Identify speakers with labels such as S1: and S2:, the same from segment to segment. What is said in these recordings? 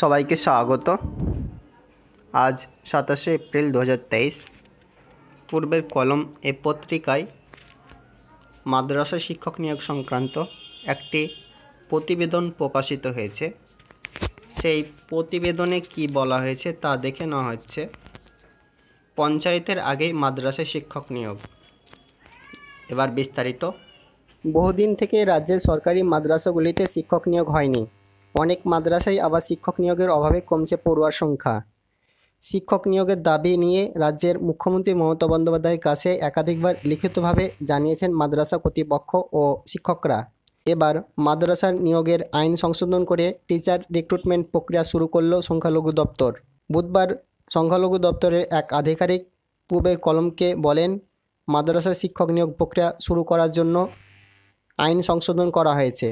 S1: সবাইকে স্বাগত আজ সাতাশে এপ্রিল দু পূর্বের কলম এ পত্রিকায় মাদ্রাসা শিক্ষক নিয়োগ সংক্রান্ত একটি প্রতিবেদন প্রকাশিত হয়েছে সেই প্রতিবেদনে কি বলা হয়েছে তা দেখে নেওয়া হচ্ছে পঞ্চায়েতের আগেই মাদ্রাসা শিক্ষক নিয়োগ এবার বিস্তারিত বহুদিন থেকে রাজ্যের সরকারি মাদ্রাসাগুলিতে শিক্ষক নিয়োগ হয়নি অনেক মাদ্রাসায় আবার শিক্ষক নিয়োগের অভাবে কমছে পড়ুয়ার সংখ্যা শিক্ষক নিয়োগের দাবি নিয়ে রাজ্যের মুখ্যমন্ত্রী মমতা বন্দ্যোপাধ্যায়ের কাছে একাধিকবার লিখিতভাবে জানিয়েছেন মাদ্রাসা কর্তৃপক্ষ ও শিক্ষকরা এবার মাদ্রাসার নিয়োগের আইন সংশোধন করে টিচার রিক্রুটমেন্ট প্রক্রিয়া শুরু করল সংখ্যালঘু দপ্তর বুধবার সংখ্যালঘু দপ্তরের এক আধিকারিক পূর্বের কলমকে বলেন মাদ্রাসা শিক্ষক নিয়োগ প্রক্রিয়া শুরু করার জন্য আইন সংশোধন করা হয়েছে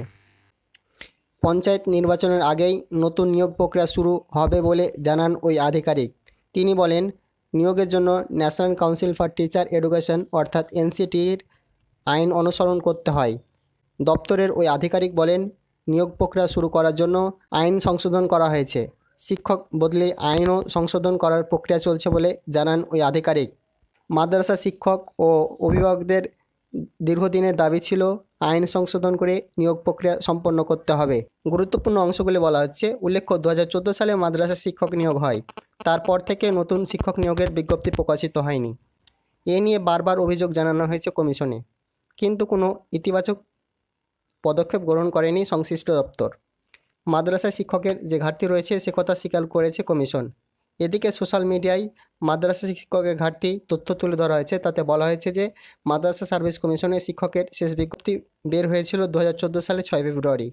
S1: পঞ্চায়েত নির্বাচনের আগেই নতুন নিয়োগ প্রক্রিয়া শুরু হবে বলে জানান ওই আধিকারিক তিনি বলেন নিয়োগের জন্য National Council for Teacher Education অর্থাৎ এনসিটির আইন অনুসরণ করতে হয় দপ্তরের ওই আধিকারিক বলেন নিয়োগ প্রক্রিয়া শুরু করার জন্য আইন সংশোধন করা হয়েছে শিক্ষক বদলে আইনও সংশোধন করার প্রক্রিয়া চলছে বলে জানান ওই আধিকারিক মাদ্রাসা শিক্ষক ও অভিভাবকদের দীর্ঘদিনের দাবি ছিল আইন সংশোধন করে নিয়োগ প্রক্রিয়া সম্পন্ন করতে হবে গুরুত্বপূর্ণ অংশগুলি বলা হচ্ছে উল্লেখ্য দু সালে মাদ্রাসা শিক্ষক নিয়োগ হয় তারপর থেকে নতুন শিক্ষক নিয়োগের বিজ্ঞপ্তি প্রকাশিত হয়নি এ নিয়ে বারবার অভিযোগ জানানো হয়েছে কমিশনে কিন্তু কোনো ইতিবাচক পদক্ষেপ গ্রহণ করেনি সংশ্লিষ্ট দপ্তর মাদ্রাসা শিক্ষকের যে ঘাটতি রয়েছে সে কথা স্বীকার করেছে কমিশন এদিকে সোশ্যাল মিডিয়ায় মাদ্রাসা শিক্ষকের ঘাটতি তথ্য তুলে ধরা হয়েছে তাতে বলা হয়েছে যে মাদ্রাসা সার্ভিস কমিশনের শিক্ষকের শেষ বিজ্ঞপ্তি বের হয়েছিল দু হাজার সালে ছয় ফেব্রুয়ারি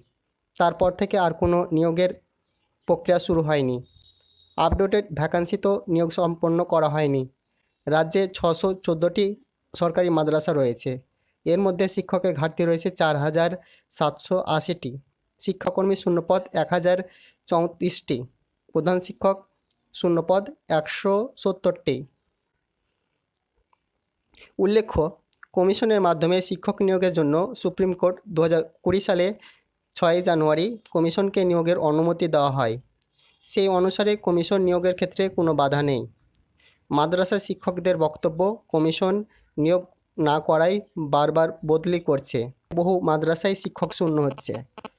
S1: তারপর থেকে আর কোনো নিয়োগের প্রক্রিয়া শুরু হয়নি আপডেটেড ভ্যাকান্সি তো নিয়োগ সম্পন্ন করা হয়নি রাজ্যে ছশো চোদ্দোটি সরকারি মাদ্রাসা রয়েছে এর মধ্যে শিক্ষকের ঘাটতি রয়েছে চার হাজার সাতশো আশিটি শিক্ষাকর্মী শূন্যপদ এক হাজার চৌত্রিশটি প্রধান শিক্ষক শূন্যপদ একশো সত্তরটি উল্লেখ্য কমিশনের মাধ্যমে শিক্ষক নিয়োগের জন্য সুপ্রিম কোর্ট দু সালে ছয় জানুয়ারি কমিশনকে নিয়োগের অনুমতি দেওয়া হয় সেই অনুসারে কমিশন নিয়োগের ক্ষেত্রে কোনো বাধা নেই মাদ্রাসা শিক্ষকদের বক্তব্য কমিশন নিয়োগ না করাই বারবার বদলি করছে বহু মাদ্রাসায় শিক্ষক শূন্য হচ্ছে